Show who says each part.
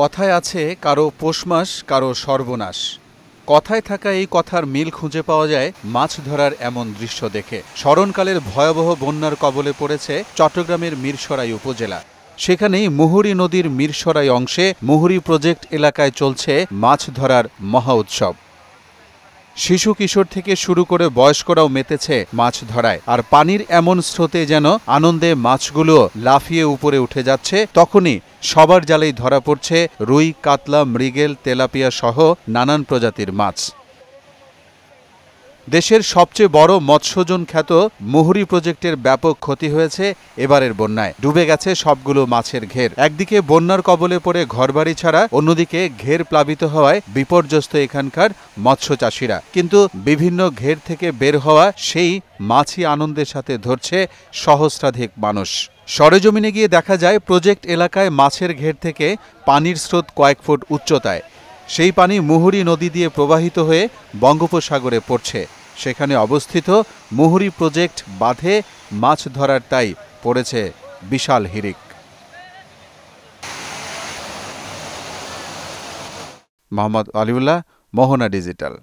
Speaker 1: কথায় আছে কারো পোষমাস কারো সর্বনাশ কথায় থাকা এই কথার মিল খুঁজে পাওয়া যায় মাছ ধরার এমন দৃশ্য দেখে স্মরণকালের ভয়াবহ বন্যার কবলে পড়েছে চট্টগ্রামের মিরসরাই উপজেলা সেখানেই মুহুরী নদীর মিরসরাই অংশে মুহুরী প্রজেক্ট এলাকায় চলছে মাছ ধরার মহা উৎসব শিশু কিশোর থেকে শুরু করে বয়স্করাও মেতেছে মাছ ধরায় আর পানির এমন স্রোতে যেন আনন্দে মাছগুলো লাফিয়ে উপরে উঠে যাচ্ছে তখনই সবার জালেই ধরা পড়ছে রুই কাতলা মৃগেল তেলাপিয়া সহ নানান প্রজাতির মাছ দেশের সবচেয়ে বড় মৎস্যজন খ্যাত মুহুরি প্রজেক্টের ব্যাপক ক্ষতি হয়েছে এবারের বন্যায় ডুবে গেছে সবগুলো মাছের ঘের একদিকে বন্যার কবলে পড়ে ঘরবাড়ি ছাড়া অন্যদিকে ঘের প্লাবিত হওয়ায় বিপর্যস্ত এখানকার মৎস্য চাষিরা কিন্তু বিভিন্ন ঘের থেকে বের হওয়া সেই মাছই আনন্দের সাথে ধরছে সহস্রাধিক মানুষ সরেজমিনে গিয়ে দেখা যায় প্রজেক্ট এলাকায় মাছের ঘের থেকে পানির স্রোত কয়েক ফুট উচ্চতায় সেই পানি মুহুরী নদী দিয়ে প্রবাহিত হয়ে বঙ্গোপসাগরে পড়ছে সেখানে অবস্থিত মুহুরি প্রজেক্ট বাঁধে মাছ ধরার তাই পড়েছে বিশাল হিরিক মোহাম্মদ আলিউল্লাহ মোহনা ডিজিটাল